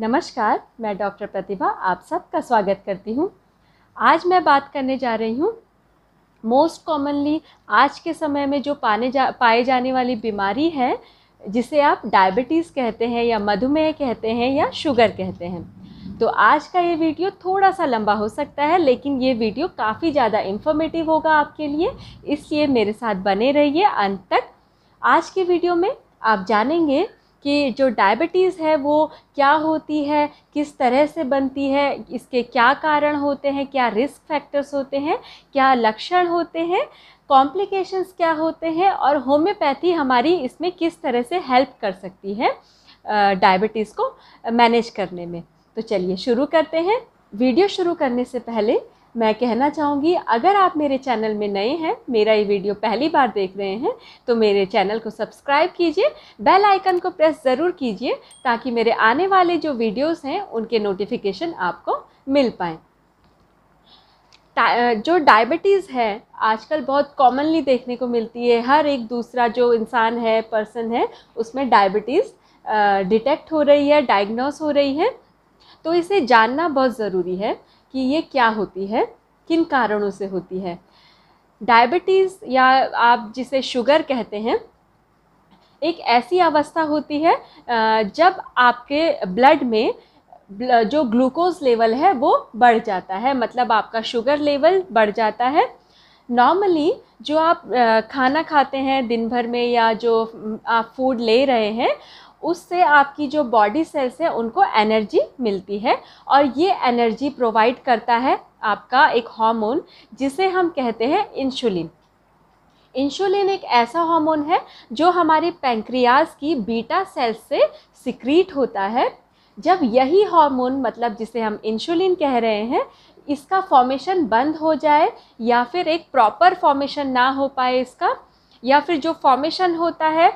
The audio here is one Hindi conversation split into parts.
नमस्कार मैं डॉक्टर प्रतिभा आप सबका स्वागत करती हूँ आज मैं बात करने जा रही हूँ मोस्ट कॉमनली आज के समय में जो पाने जा पाए जाने वाली बीमारी है जिसे आप डायबिटीज़ कहते हैं या मधुमेह कहते हैं या शुगर कहते हैं तो आज का ये वीडियो थोड़ा सा लंबा हो सकता है लेकिन ये वीडियो काफ़ी ज़्यादा इन्फॉर्मेटिव होगा आपके लिए इसलिए मेरे साथ बने रहिए अंत तक आज के वीडियो में आप जानेंगे कि जो डायबिटीज़ है वो क्या होती है किस तरह से बनती है इसके क्या कारण होते हैं क्या रिस्क फैक्टर्स होते हैं क्या लक्षण होते हैं कॉम्प्लिकेशंस क्या होते हैं और होम्योपैथी हमारी इसमें किस तरह से हेल्प कर सकती है डायबिटीज़ को मैनेज करने में तो चलिए शुरू करते हैं वीडियो शुरू करने से पहले मैं कहना चाहूँगी अगर आप मेरे चैनल में नए हैं मेरा ये वीडियो पहली बार देख रहे हैं तो मेरे चैनल को सब्सक्राइब कीजिए बेल आइकन को प्रेस ज़रूर कीजिए ताकि मेरे आने वाले जो वीडियोस हैं उनके नोटिफिकेशन आपको मिल पाएँ जो डायबिटीज़ है आजकल बहुत कॉमनली देखने को मिलती है हर एक दूसरा जो इंसान है पर्सन है उसमें डायबिटीज़ डिटेक्ट हो रही है डायग्नोस हो रही है तो इसे जानना बहुत ज़रूरी है कि ये क्या होती है किन कारणों से होती है डायबिटीज़ या आप जिसे शुगर कहते हैं एक ऐसी अवस्था होती है जब आपके ब्लड में जो ग्लूकोज लेवल है वो बढ़ जाता है मतलब आपका शुगर लेवल बढ़ जाता है नॉर्मली जो आप खाना खाते हैं दिन भर में या जो आप फूड ले रहे हैं उससे आपकी जो बॉडी सेल्स हैं उनको एनर्जी मिलती है और ये एनर्जी प्रोवाइड करता है आपका एक हार्मोन जिसे हम कहते हैं इंसुलिन इंसुलिन एक ऐसा हार्मोन है जो हमारे पैंक्रियाज की बीटा सेल्स से सिक्रीट होता है जब यही हार्मोन मतलब जिसे हम इंसुलिन कह रहे हैं इसका फॉर्मेशन बंद हो जाए या फिर एक प्रॉपर फॉर्मेशन ना हो पाए इसका या फिर जो फॉर्मेशन होता है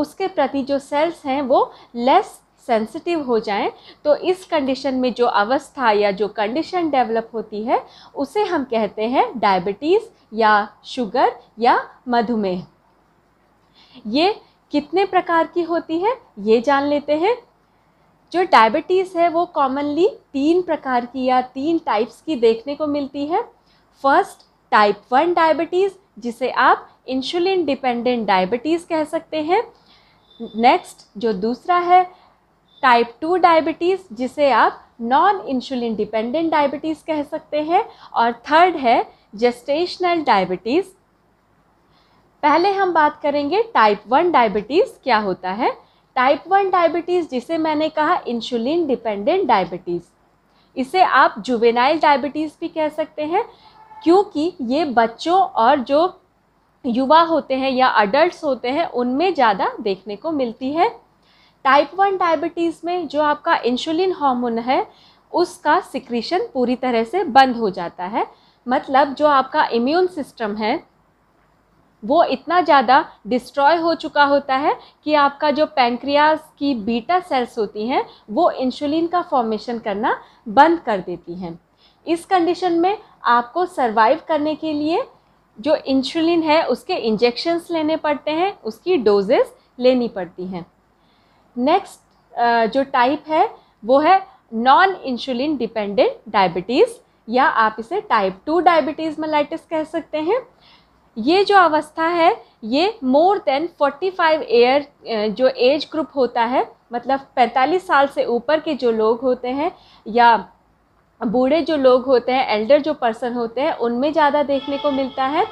उसके प्रति जो सेल्स हैं वो लेस सेंसिटिव हो जाएं तो इस कंडीशन में जो अवस्था या जो कंडीशन डेवलप होती है उसे हम कहते हैं डायबिटीज़ या शुगर या मधुमेह ये कितने प्रकार की होती है ये जान लेते हैं जो डायबिटीज़ है वो कॉमनली तीन प्रकार की या तीन टाइप्स की देखने को मिलती है फर्स्ट टाइप वन डायबिटीज़ जिसे आप इंसुलिन डिपेंडेंट डायबिटीज़ कह सकते हैं नेक्स्ट जो दूसरा है टाइप टू डायबिटीज़ जिसे आप नॉन इंसुलिन डिपेंडेंट डायबिटीज़ कह सकते हैं और थर्ड है जेस्टेशनल डायबिटीज़ पहले हम बात करेंगे टाइप वन डायबिटीज़ क्या होता है टाइप वन डायबिटीज़ जिसे मैंने कहा इंसुलिन डिपेंडेंट डायबिटीज़ इसे आप जुवेनाइल डायबिटीज़ भी कह सकते हैं क्योंकि ये बच्चों और जो युवा होते हैं या अडल्ट होते हैं उनमें ज़्यादा देखने को मिलती है टाइप वन डायबिटीज़ में जो आपका इंसुलिन हार्मोन है उसका सिक्रीशन पूरी तरह से बंद हो जाता है मतलब जो आपका इम्यून सिस्टम है वो इतना ज़्यादा डिस्ट्रॉय हो चुका होता है कि आपका जो पैंक्रियाज की बीटा सेल्स होती हैं वो इंसुलिन का फॉर्मेशन करना बंद कर देती हैं इस कंडीशन में आपको सर्वाइव करने के लिए जो इंसुलिन है उसके इंजेक्शन्स लेने पड़ते हैं उसकी डोजेस लेनी पड़ती हैं नेक्स्ट जो टाइप है वो है नॉन इंसुलिन डिपेंडेंट डायबिटीज़ या आप इसे टाइप टू डायबिटीज़ मलाइटिस कह सकते हैं ये जो अवस्था है ये मोर देन 45 ईयर जो एज ग्रुप होता है मतलब 45 साल से ऊपर के जो लोग होते हैं या बूढ़े जो लोग होते हैं एल्डर जो पर्सन होते हैं उनमें ज़्यादा देखने को मिलता है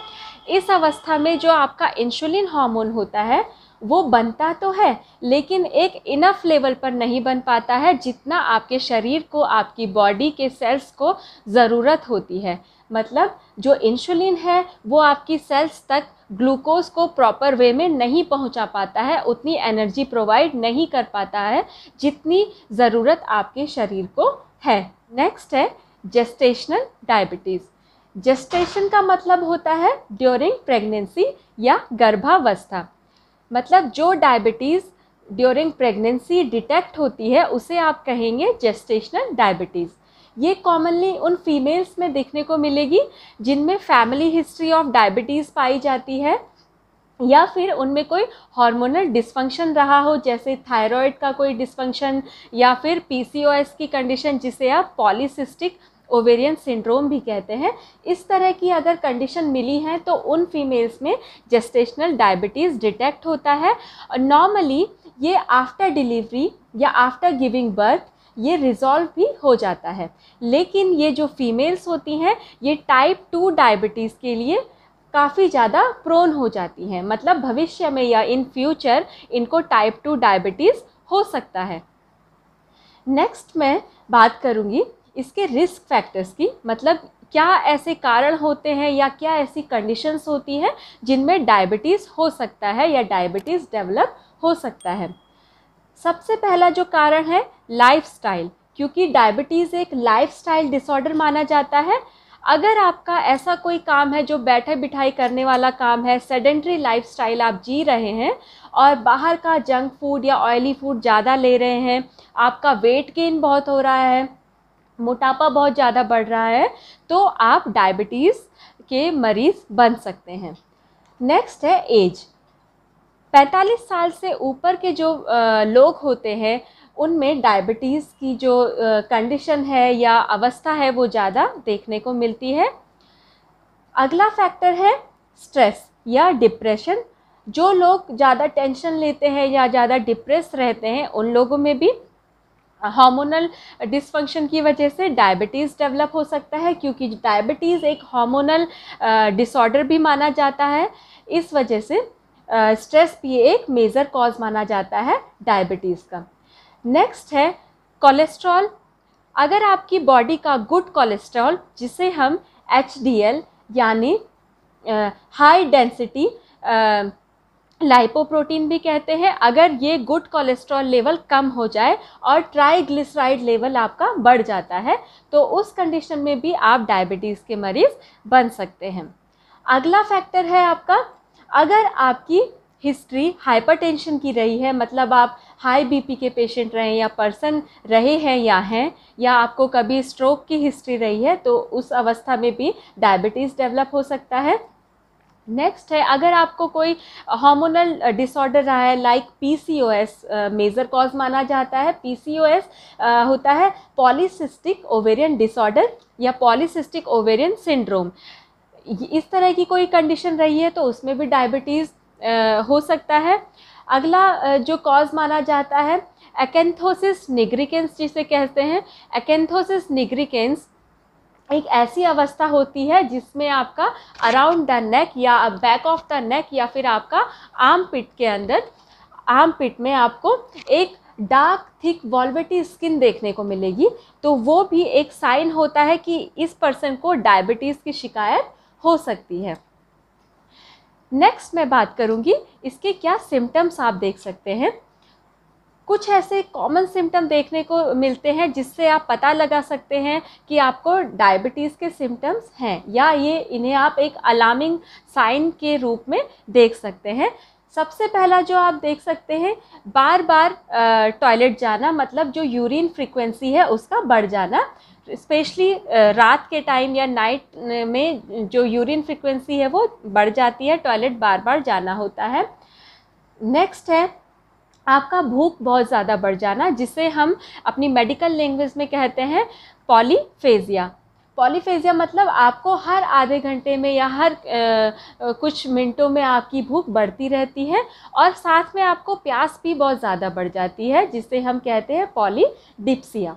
इस अवस्था में जो आपका इंसुलिन हार्मोन होता है वो बनता तो है लेकिन एक इनफ लेवल पर नहीं बन पाता है जितना आपके शरीर को आपकी बॉडी के सेल्स को ज़रूरत होती है मतलब जो इंसुलिन है वो आपकी सेल्स तक ग्लूकोज को प्रॉपर वे में नहीं पहुंचा पाता है उतनी एनर्जी प्रोवाइड नहीं कर पाता है जितनी ज़रूरत आपके शरीर को है नेक्स्ट है जेस्टेशनल डायबिटीज़ जेस्टेशन का मतलब होता है ड्यूरिंग प्रेगनेंसी या गर्भावस्था मतलब जो डायबिटीज़ ड्यूरिंग प्रेगनेंसी डिटेक्ट होती है उसे आप कहेंगे जेस्टेशनल डायबिटीज़ ये कॉमनली उन फीमेल्स में देखने को मिलेगी जिनमें फैमिली हिस्ट्री ऑफ डायबिटीज़ पाई जाती है या फिर उनमें कोई हार्मोनल डिस्फंक्शन रहा हो जैसे थायराइड का कोई डिसफंक्शन या फिर पीसीओएस की कंडीशन जिसे आप पॉलीसिस्टिक ओवेरियन सिंड्रोम भी कहते हैं इस तरह की अगर कंडीशन मिली है तो उन फीमेल्स में जेस्टेशनल डायबिटीज़ डिटेक्ट होता है और नॉर्मली ये आफ्टर डिलीवरी या आफ्टर गिविंग बर्थ ये रिजॉल्व भी हो जाता है लेकिन ये जो फीमेल्स होती हैं ये टाइप टू डायबिटीज़ के लिए काफ़ी ज़्यादा प्रोन हो जाती हैं मतलब भविष्य में या इन फ्यूचर इनको टाइप टू डायबिटीज़ हो सकता है नेक्स्ट मैं बात करूँगी इसके रिस्क फैक्टर्स की मतलब क्या ऐसे कारण होते हैं या क्या ऐसी कंडीशंस होती हैं जिनमें डायबिटीज़ हो सकता है या डायबिटीज़ डेवलप हो सकता है सबसे पहला जो कारण है लाइफस्टाइल क्योंकि डायबिटीज़ एक लाइफस्टाइल डिसऑर्डर माना जाता है अगर आपका ऐसा कोई काम है जो बैठे बिठाई करने वाला काम है सेडेंट्री लाइफ आप जी रहे हैं और बाहर का जंक फूड या ऑयली फूड ज़्यादा ले रहे हैं आपका वेट गेन बहुत हो रहा है मोटापा बहुत ज़्यादा बढ़ रहा है तो आप डायबिटीज़ के मरीज़ बन सकते हैं नेक्स्ट है एज 45 साल से ऊपर के जो लोग होते हैं उनमें डायबिटीज़ की जो कंडीशन है या अवस्था है वो ज़्यादा देखने को मिलती है अगला फैक्टर है स्ट्रेस या डिप्रेशन जो लोग ज़्यादा टेंशन लेते हैं या ज़्यादा डिप्रेस रहते हैं उन लोगों में भी हार्मोनल डिसफंक्शन की वजह से डायबिटीज़ डेवलप हो सकता है क्योंकि डायबिटीज़ एक हार्मोनल डिसऑर्डर भी माना जाता है इस वजह से स्ट्रेस भी एक मेज़र कॉज माना जाता है डायबिटीज़ का नेक्स्ट है कोलेस्ट्रॉल अगर आपकी बॉडी का गुड कोलेस्ट्रॉल जिसे हम एच यानी हाई डेंसिटी लाइपोप्रोटीन भी कहते हैं अगर ये गुड कोलेस्ट्रॉल लेवल कम हो जाए और ट्राइग्लिसराइड लेवल आपका बढ़ जाता है तो उस कंडीशन में भी आप डायबिटीज़ के मरीज़ बन सकते हैं अगला फैक्टर है आपका अगर आपकी हिस्ट्री हाइपरटेंशन की रही है मतलब आप हाई बीपी के पेशेंट रहे या पर्सन रहे हैं या हैं या आपको कभी स्ट्रोक की हिस्ट्री रही है तो उस अवस्था में भी डायबिटीज़ डेवलप हो सकता है नेक्स्ट है अगर आपको कोई हार्मोनल डिसऑर्डर रहा है लाइक पीसीओएस मेजर कॉज माना जाता है पीसीओएस होता है पॉलीसिस्टिक ओवेरियन डिसऑर्डर या पॉलीसिस्टिक ओवेरियन सिंड्रोम इस तरह की कोई कंडीशन रही है तो उसमें भी डायबिटीज़ हो सकता है अगला जो कॉज माना जाता है एकेंथोसिस निग्रिकेंस जिसे कहते हैं एकेंथोसिस निग्रिकेंस एक ऐसी अवस्था होती है जिसमें आपका अराउंड द नेक या बैक ऑफ द नेक या फिर आपका आर्म पिट के अंदर आर्म पिट में आपको एक डार्क थिक वॉल्वेटी स्किन देखने को मिलेगी तो वो भी एक साइन होता है कि इस पर्सन को डायबिटीज़ की शिकायत हो सकती है नेक्स्ट मैं बात करूँगी इसके क्या सिम्टम्स आप देख सकते हैं कुछ ऐसे कॉमन सिम्टम देखने को मिलते हैं जिससे आप पता लगा सकते हैं कि आपको डायबिटीज़ के सिम्टम्स हैं या ये इन्हें आप एक अलार्मिंग साइन के रूप में देख सकते हैं सबसे पहला जो आप देख सकते हैं बार बार टॉयलेट जाना मतलब जो यूरिन फ्रीक्वेंसी है उसका बढ़ जाना स्पेशली uh, रात के टाइम या नाइट uh, में जो यूरिन फ्रिक्वेंसी है वो बढ़ जाती है टॉयलेट बार बार जाना होता है नेक्स्ट है आपका भूख बहुत ज़्यादा बढ़ जाना जिसे हम अपनी मेडिकल लैंग्वेज में कहते हैं पॉलीफेजिया पॉलीफेजिया मतलब आपको हर आधे घंटे में या हर आ, uh, कुछ मिनटों में आपकी भूख बढ़ती रहती है और साथ में आपको प्यास भी बहुत ज़्यादा बढ़ जाती है जिसे हम कहते हैं पॉलीडिप्सिया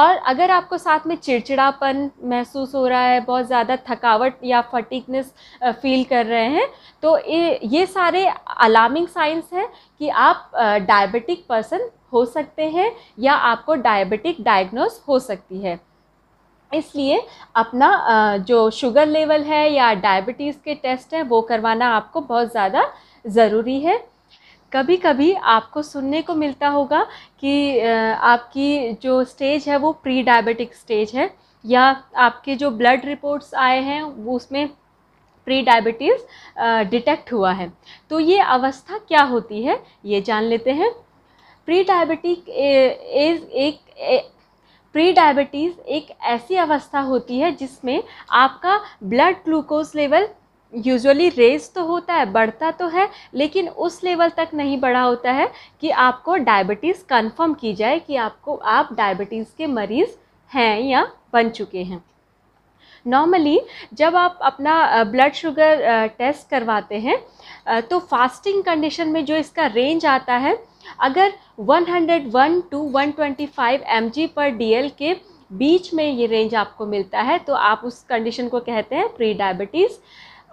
और अगर आपको साथ में चिड़चिड़ापन महसूस हो रहा है बहुत ज़्यादा थकावट या फटिकनेस फील कर रहे हैं तो ये सारे अलार्मिंग साइंस हैं कि आप डायबिटिक पर्सन हो सकते हैं या आपको डायबिटिक डायग्नोस हो सकती है इसलिए अपना जो शुगर लेवल है या डायबिटीज़ के टेस्ट हैं वो करवाना आपको बहुत ज़्यादा ज़रूरी है कभी कभी आपको सुनने को मिलता होगा कि आपकी जो स्टेज है वो प्री डायबिटिक स्टेज है या आपके जो ब्लड रिपोर्ट्स आए हैं वो उसमें प्री डायबिटीज़ डिटेक्ट हुआ है तो ये अवस्था क्या होती है ये जान लेते हैं प्री डायबिटिक इज़ एक ए, प्री डायबिटीज़ एक ऐसी अवस्था होती है जिसमें आपका blood glucose level usually raise तो होता है बढ़ता तो है लेकिन उस लेवल तक नहीं बढ़ा होता है कि आपको डायबिटीज़ कंफर्म की जाए कि आपको आप डायबिटीज़ के मरीज़ हैं या बन चुके हैं नॉर्मली जब आप अपना ब्लड शुगर टेस्ट करवाते हैं तो फास्टिंग कंडीशन में जो इसका रेंज आता है अगर 101 टू 125 mg पर डी के बीच में ये रेंज आपको मिलता है तो आप उस कंडीशन को कहते हैं प्री डायबिटीज़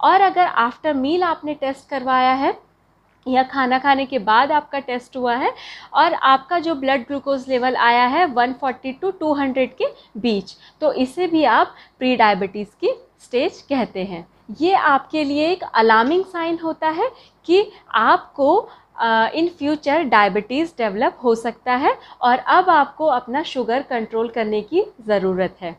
और अगर आफ्टर मील आपने टेस्ट करवाया है या खाना खाने के बाद आपका टेस्ट हुआ है और आपका जो ब्लड ग्लूकोज लेवल आया है 140 टू 200 के बीच तो इसे भी आप प्री डायबिटीज़ की स्टेज कहते हैं ये आपके लिए एक अलार्मिंग साइन होता है कि आपको इन फ्यूचर डायबिटीज़ डेवलप हो सकता है और अब आपको अपना शुगर कंट्रोल करने की ज़रूरत है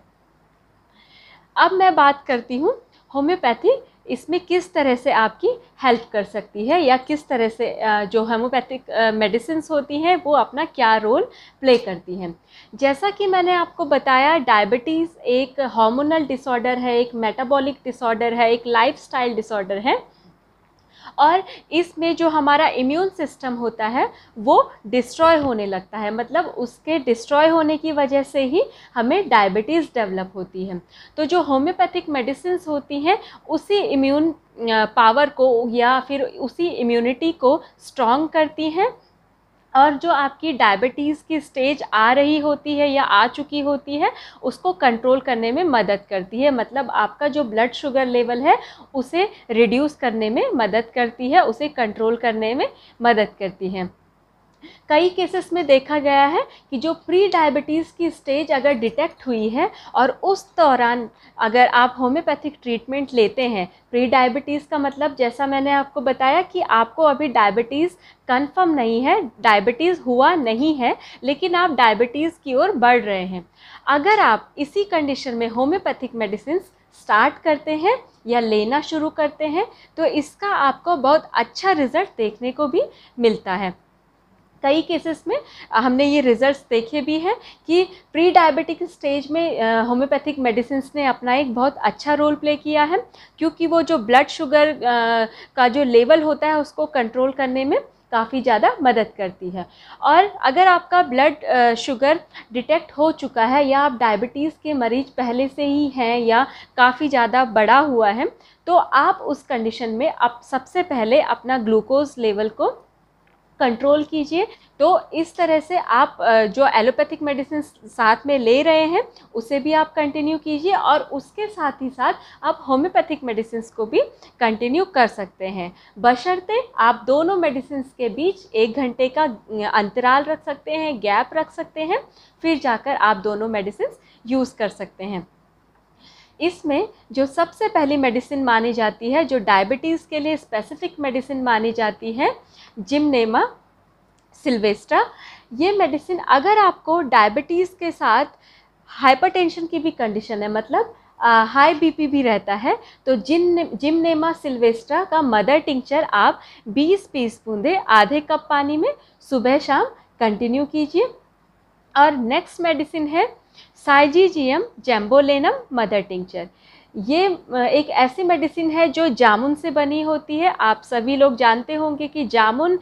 अब मैं बात करती हूँ होम्योपैथी इसमें किस तरह से आपकी हेल्प कर सकती है या किस तरह से जो होम्योपैथिक मेडिसिन होती हैं वो अपना क्या रोल प्ले करती हैं जैसा कि मैंने आपको बताया डायबिटीज़ एक हार्मोनल डिसऑर्डर है एक मेटाबॉलिक डिसऑर्डर है एक लाइफस्टाइल डिसऑर्डर है और इसमें जो हमारा इम्यून सिस्टम होता है वो डिस्ट्रॉय होने लगता है मतलब उसके डिस्ट्रॉय होने की वजह से ही हमें डायबिटीज़ डेवलप होती है तो जो होम्योपैथिक मेडिसिन होती हैं उसी इम्यून पावर को या फिर उसी इम्यूनिटी को स्ट्रॉन्ग करती हैं और जो आपकी डायबिटीज़ की स्टेज आ रही होती है या आ चुकी होती है उसको कंट्रोल करने में मदद करती है मतलब आपका जो ब्लड शुगर लेवल है उसे रिड्यूस करने में मदद करती है उसे कंट्रोल करने में मदद करती है कई केसेस में देखा गया है कि जो प्री डायबिटीज़ की स्टेज अगर डिटेक्ट हुई है और उस दौरान अगर आप होम्योपैथिक ट्रीटमेंट लेते हैं प्री डायबिटीज़ का मतलब जैसा मैंने आपको बताया कि आपको अभी डायबिटीज़ कंफर्म नहीं है डायबिटीज़ हुआ नहीं है लेकिन आप डायबिटीज़ की ओर बढ़ रहे हैं अगर आप इसी कंडीशन में होम्योपैथिक मेडिसिन स्टार्ट करते हैं या लेना शुरू करते हैं तो इसका आपको बहुत अच्छा रिज़ल्ट देखने को भी मिलता है कई केसेस में हमने ये रिजल्ट्स देखे भी हैं कि प्री डायबिटिक स्टेज में होम्योपैथिक मेडिसिन ने अपना एक बहुत अच्छा रोल प्ले किया है क्योंकि वो जो ब्लड शुगर का जो लेवल होता है उसको कंट्रोल करने में काफ़ी ज़्यादा मदद करती है और अगर आपका ब्लड शुगर डिटेक्ट हो चुका है या आप डायबिटीज़ के मरीज़ पहले से ही हैं या काफ़ी ज़्यादा बड़ा हुआ है तो आप उस कंडीशन में आप सबसे पहले अपना ग्लूकोज लेवल को कंट्रोल कीजिए तो इस तरह से आप जो एलोपैथिक मेडिसिन साथ में ले रहे हैं उसे भी आप कंटिन्यू कीजिए और उसके साथ ही साथ आप होम्योपैथिक मेडिसिन को भी कंटिन्यू कर सकते हैं बशर्ते आप दोनों मेडिसिन के बीच एक घंटे का अंतराल रख सकते हैं गैप रख सकते हैं फिर जाकर आप दोनों मेडिसिन यूज़ कर सकते हैं इसमें जो सबसे पहली मेडिसिन मानी जाती है जो डायबिटीज़ के लिए स्पेसिफिक मेडिसिन मानी जाती है जिमनेमा सिल्वेस्ट्रा ये मेडिसिन अगर आपको डायबिटीज़ के साथ हाइपरटेंशन की भी कंडीशन है मतलब हाई बीपी भी रहता है तो जिन जिमनेमा सिल्वेस्ट्रा का मदर टिंक्चर आप 20 पीस बूंदे आधे कप पानी में सुबह शाम कंटिन्यू कीजिए और नेक्स्ट मेडिसिन है साइजीजियम जेम्बोलेनम मदर टिंचर ये एक ऐसी मेडिसिन है जो जामुन से बनी होती है आप सभी लोग जानते होंगे कि जामुन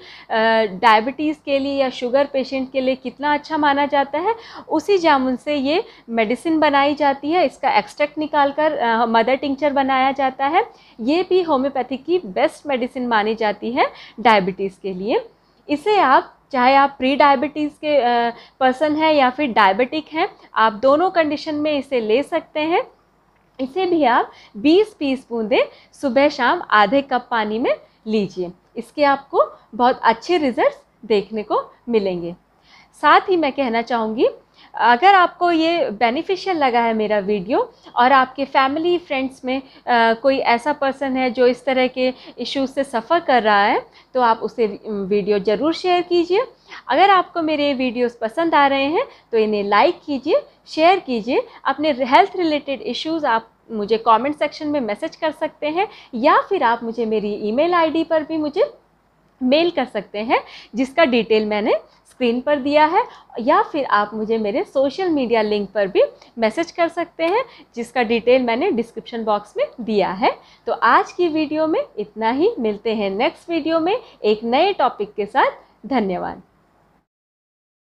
डायबिटीज़ के लिए या शुगर पेशेंट के लिए कितना अच्छा माना जाता है उसी जामुन से ये मेडिसिन बनाई जाती है इसका एक्सट्रैक्ट निकाल कर आ, मदर टिंचर बनाया जाता है ये भी होम्योपैथी की बेस्ट मेडिसिन मानी जाती है डायबिटीज़ के लिए इसे आप चाहे आप प्री डायबिटीज़ के पर्सन हैं या फिर डायबिटिक हैं आप दोनों कंडीशन में इसे ले सकते हैं इसे भी आप 20 पीस बूंदें सुबह शाम आधे कप पानी में लीजिए इसके आपको बहुत अच्छे रिजल्ट्स देखने को मिलेंगे साथ ही मैं कहना चाहूँगी अगर आपको ये बेनिफिशियल लगा है मेरा वीडियो और आपके फैमिली फ्रेंड्स में आ, कोई ऐसा पर्सन है जो इस तरह के इश्यूज से सफ़र कर रहा है तो आप उसे वीडियो ज़रूर शेयर कीजिए अगर आपको मेरे वीडियोस पसंद आ रहे हैं तो इन्हें लाइक कीजिए शेयर कीजिए अपने हेल्थ रिलेटेड इश्यूज़ आप मुझे कमेंट सेक्शन में मैसेज कर सकते हैं या फिर आप मुझे मेरी ईमेल आईडी पर भी मुझे मेल कर सकते हैं जिसका डिटेल मैंने स्क्रीन पर दिया है या फिर आप मुझे मेरे सोशल मीडिया लिंक पर भी मैसेज कर सकते हैं जिसका डिटेल मैंने डिस्क्रिप्शन बॉक्स में दिया है तो आज की वीडियो में इतना ही मिलते हैं नेक्स्ट वीडियो में एक नए टॉपिक के साथ धन्यवाद